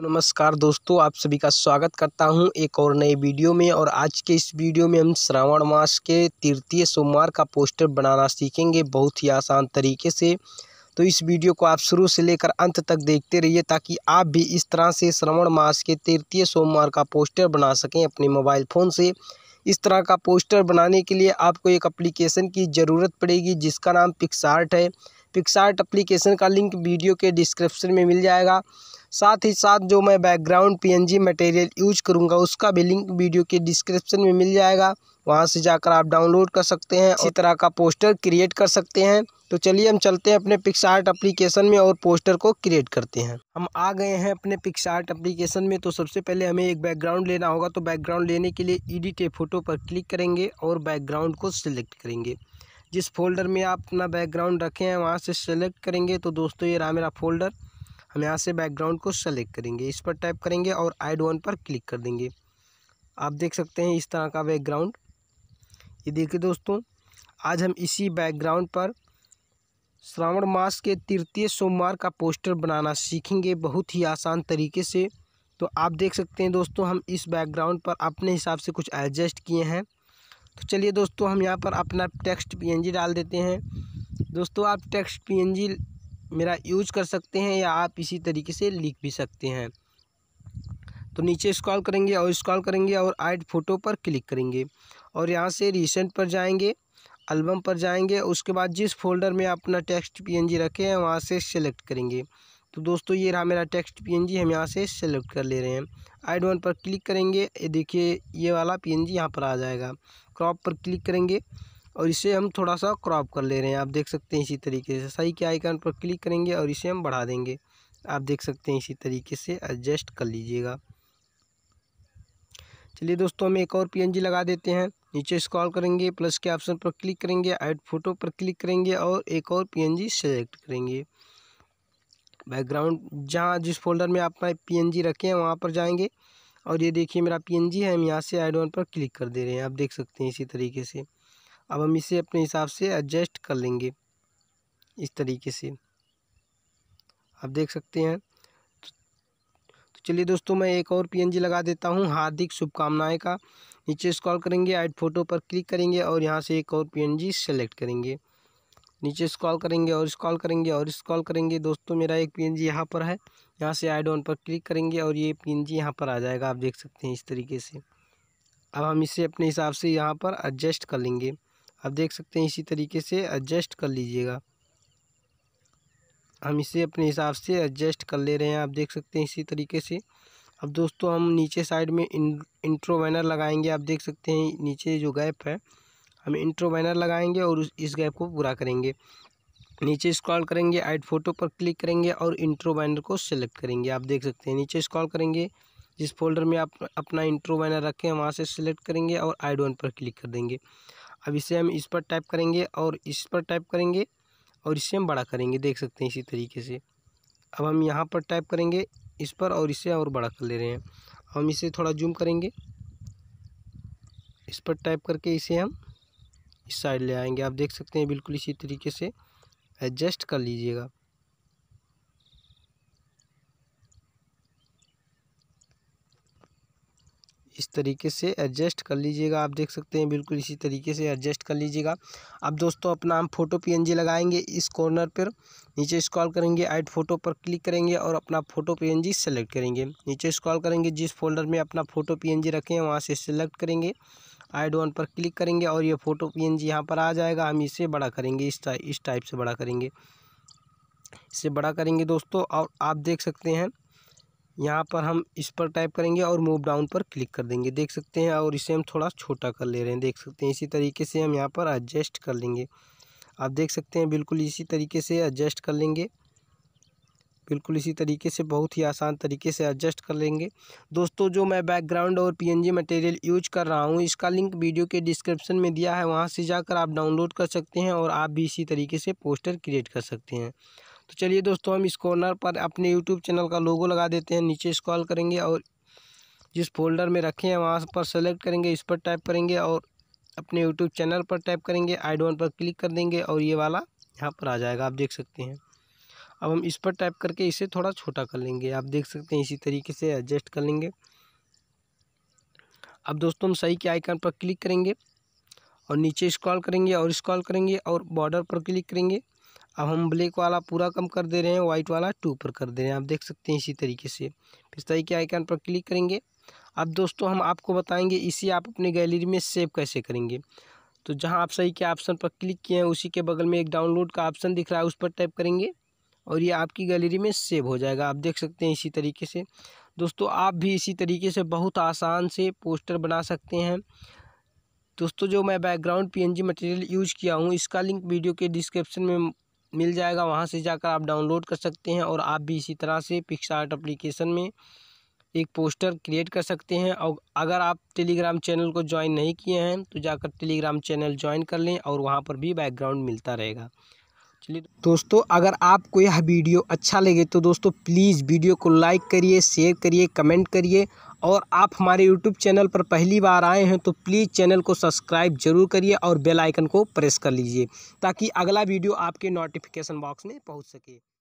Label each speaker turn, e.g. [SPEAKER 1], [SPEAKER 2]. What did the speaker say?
[SPEAKER 1] नमस्कार दोस्तों आप सभी का स्वागत करता हूं एक और नए वीडियो में और आज के इस वीडियो में हम श्रावण मास के तृतीय सोमवार का पोस्टर बनाना सीखेंगे बहुत ही आसान तरीके से तो इस वीडियो को आप शुरू से लेकर अंत तक देखते रहिए ताकि आप भी इस तरह से श्रावण मास के तृतीय सोमवार का पोस्टर बना सकें अपने मोबाइल फ़ोन से इस तरह का पोस्टर बनाने के लिए आपको एक अप्लीकेशन की ज़रूरत पड़ेगी जिसका नाम पिक्सार्ट है पिक्सार्ट अप्लीकेशन का लिंक वीडियो के डिस्क्रिप्शन में मिल जाएगा साथ ही साथ जो मैं बैकग्राउंड पीएनजी मटेरियल यूज करूँगा उसका भी लिंक वीडियो के डिस्क्रिप्शन में मिल जाएगा वहाँ से जाकर आप डाउनलोड कर सकते हैं इसी तरह का पोस्टर क्रिएट कर सकते हैं तो चलिए हम चलते हैं अपने पिक्सार्ट एप्लीकेशन में और पोस्टर को क्रिएट करते हैं हम आ गए हैं अपने पिक्सार्ट एप्लीकेशन में तो सबसे पहले हमें एक बैकग्राउंड लेना होगा तो बैकग्राउंड लेने के लिए ईडी फोटो पर क्लिक करेंगे और बैकग्राउंड को सिलेक्ट करेंगे जिस फोल्डर में आप अपना बैकग्राउंड रखे हैं वहाँ से सेलेक्ट करेंगे तो दोस्तों ये रहा मेरा फोल्डर हम यहाँ से बैकग्राउंड को सेलेक्ट करेंगे इस पर टाइप करेंगे और आइड वन पर क्लिक कर देंगे आप देख सकते हैं इस तरह का बैकग्राउंड ये देखिए दोस्तों आज हम इसी बैकग्राउंड पर श्रावण मास के तृतीय सोमवार का पोस्टर बनाना सीखेंगे बहुत ही आसान तरीके से तो आप देख सकते हैं दोस्तों हम इस बैकग्राउंड पर अपने हिसाब से कुछ एडजस्ट किए हैं तो चलिए दोस्तों हम यहाँ पर अपना टेक्स्ट पीएनजी डाल देते हैं दोस्तों आप टेक्स्ट पीएनजी मेरा यूज कर सकते हैं या आप इसी तरीके से लिख भी सकते हैं तो नीचे स्क्रॉल करेंगे और स्क्रॉल करेंगे और आइड फ़ोटो पर क्लिक करेंगे और यहाँ से रिसेंट पर जाएंगे एल्बम पर जाएंगे उसके बाद जिस फोल्डर में आप अपना टेक्स्ट पीएनजी रखे हैं वहाँ से सेलेक्ट करेंगे तो दोस्तों ये रहा मेरा टेक्स्ट पीएनजी हम यहाँ से सेलेक्ट कर ले रहे हैं आइड वन पर क्लिक करेंगे ये देखिए ये वाला पीएनजी यहाँ पर आ जाएगा क्रॉप पर क्लिक करेंगे और इसे हम थोड़ा सा क्रॉप कर ले रहे हैं आप देख सकते हैं इसी तरीके से सही के आइकन पर क्लिक करेंगे और इसे हम बढ़ा देंगे आप देख सकते हैं इसी तरीके से एडजस्ट कर लीजिएगा चलिए दोस्तों हम एक और पीएनजी लगा देते हैं नीचे स्क्रॉल करेंगे प्लस के ऑप्शन पर क्लिक करेंगे ऐड फोटो पर क्लिक करेंगे और एक और पीएनजी सेलेक्ट करेंगे बैकग्राउंड जहाँ जिस फोल्डर में आप पीएनजी रखे हैं वहाँ पर जाएंगे और ये देखिए मेरा पीएनजी है हम यहाँ से ऐड वन पर क्लिक कर दे रहे हैं आप देख सकते हैं इसी तरीके से अब हम इसे अपने हिसाब से एडजस्ट कर लेंगे इस तरीके से आप देख सकते हैं चलिए दोस्तों मैं एक और पीएनजी लगा देता हूँ हार्दिक शुभकामनाएँ का नीचे स्क्रॉल करेंगे ऐड फोटो पर क्लिक करेंगे और यहाँ से एक और पीएनजी सेलेक्ट करेंगे नीचे स्क्रॉल करेंगे और स्क्रॉल करेंगे और स्क्रॉल करेंगे दोस्तों मेरा एक पीएनजी यहाँ पर है यहाँ से ऐड ऑन पर क्लिक करेंगे और ये जी यहाँ पर आ जाएगा आप देख सकते हैं इस तरीके से अब हम इसे अपने हिसाब से यहाँ पर एडजस्ट कर लेंगे आप देख सकते हैं इसी तरीके से एडजस्ट कर लीजिएगा हम इसे अपने हिसाब से एडजस्ट कर ले रहे हैं आप देख सकते हैं इसी तरीके से अब दोस्तों हम नीचे साइड में इं, इंट्रो बैनर लगाएंगे आप देख सकते हैं नीचे जो गैप है हम इंट्रो बैनर लगाएंगे और उस इस गैप को पूरा करेंगे नीचे स्क्रॉल करेंगे ऐड फोटो पर क्लिक करेंगे और इंट्रो बैनर को सिलेक्ट करेंगे आप देख सकते हैं नीचे स्क्रॉल करेंगे जिस फोल्डर में आप अपना इंट्रो बैनर रखें वहाँ से सिलेक्ट करेंगे और ऐड वन पर क्लिक कर देंगे अब इसे हम इस पर टाइप करेंगे और इस पर टाइप करेंगे और इससे हम बड़ा करेंगे देख सकते हैं इसी तरीके से अब हम यहाँ पर टाइप करेंगे इस पर और इसे और बड़ा कर ले रहे हैं हम इसे थोड़ा जूम करेंगे इस पर टाइप करके इसे हम इस साइड ले आएंगे आप देख सकते हैं बिल्कुल इसी तरीके से एडजस्ट कर लीजिएगा इस तरीके से एडजस्ट कर लीजिएगा आप देख सकते हैं बिल्कुल इसी तरीके से एडजस्ट कर लीजिएगा अब दोस्तों अपना हम फ़ोटो पीएनजी लगाएंगे इस कॉर्नर पर नीचे स्क्रॉल करेंगे ऐड फ़ोटो पर क्लिक करेंगे और अपना फ़ोटो पीएनजी सेलेक्ट करेंगे नीचे स्क्रॉल करेंगे जिस फोल्डर में अपना फ़ोटो पीएनजी रखें वहाँ से सेलेक्ट करेंगे ऐड वन पर क्लिक करेंगे और ये फ़ोटो पीएनजी यहाँ पर आ जाएगा हम इसे बड़ा करेंगे इस टाइप इस टाइप से बड़ा करेंगे इसे बड़ा करेंगे दोस्तों और आप देख सकते हैं यहाँ पर हम इस पर टाइप करेंगे और मूव डाउन पर क्लिक कर देंगे देख सकते हैं और इसे हम थोड़ा छोटा कर ले रहे हैं देख सकते हैं इसी तरीके से हम यहाँ पर एडजस्ट कर लेंगे आप देख सकते हैं बिल्कुल इसी तरीके से एडजस्ट कर लेंगे बिल्कुल इसी तरीके से बहुत ही आसान तरीके से एडजस्ट कर लेंगे दोस्तों जो मैं बैकग्राउंड और पीएनजी मटेरियल यूज कर रहा हूँ इसका लिंक वीडियो के डिस्क्रिप्शन में दिया है वहाँ से जाकर आप डाउनलोड कर सकते हैं और आप भी इसी तरीके से पोस्टर क्रिएट कर सकते हैं तो चलिए दोस्तों हम इस कॉर्नर पर अपने यूट्यूब चैनल का लोगो लगा देते हैं नीचे स्क्रॉल करेंगे और जिस फोल्डर में रखे हैं वहाँ पर सेलेक्ट करेंगे इस पर टाइप करेंगे और अपने यूट्यूब चैनल पर टाइप करेंगे आइडोन पर क्लिक कर देंगे और ये वाला यहाँ पर आ जाएगा आप देख सकते हैं अब हम इस पर टाइप करके इसे थोड़ा छोटा कर लेंगे आप देख सकते हैं इसी तरीके से एडजस्ट कर लेंगे अब दोस्तों हम सही के आइकन पर क्लिक करेंगे और नीचे स्क्रॉल करेंगे और स्क्रॉल करेंगे और बॉर्डर पर क्लिक करेंगे अब हम ब्लैक वाला पूरा कम कर दे रहे हैं वाइट वाला टू पर कर दे रहे हैं आप देख सकते हैं इसी तरीके से इस तरीके आइकन पर क्लिक करेंगे अब दोस्तों हम आपको बताएंगे इसी आप अपने गैलरी में सेव कैसे करेंगे तो जहां आप सही के ऑप्शन पर क्लिक किए हैं उसी के बगल में एक डाउनलोड का ऑप्शन दिख रहा है उस पर टैप करेंगे और ये आपकी गैलरी में सेव हो जाएगा आप देख सकते हैं इसी तरीके से दोस्तों आप भी इसी तरीके से बहुत आसान से पोस्टर बना सकते हैं दोस्तों जो मैं बैकग्राउंड पीएनजी मटेरियल यूज किया हूँ इसका लिंक वीडियो के डिस्क्रिप्शन में मिल जाएगा वहाँ से जाकर आप डाउनलोड कर सकते हैं और आप भी इसी तरह से पिक्सार्ट एप्लीकेशन में एक पोस्टर क्रिएट कर सकते हैं और अगर आप टेलीग्राम चैनल को ज्वाइन नहीं किए हैं तो जाकर टेलीग्राम चैनल ज्वाइन कर लें और वहाँ पर भी बैकग्राउंड मिलता रहेगा चलिए दोस्तों अगर आपको यह वीडियो अच्छा लगे तो दोस्तों प्लीज़ वीडियो को लाइक करिए शेयर करिए कमेंट करिए और आप हमारे यूट्यूब चैनल पर पहली बार आए हैं तो प्लीज़ चैनल को सब्सक्राइब जरूर करिए और बेल आइकन को प्रेस कर लीजिए ताकि अगला वीडियो आपके नोटिफिकेशन बॉक्स में पहुंच सके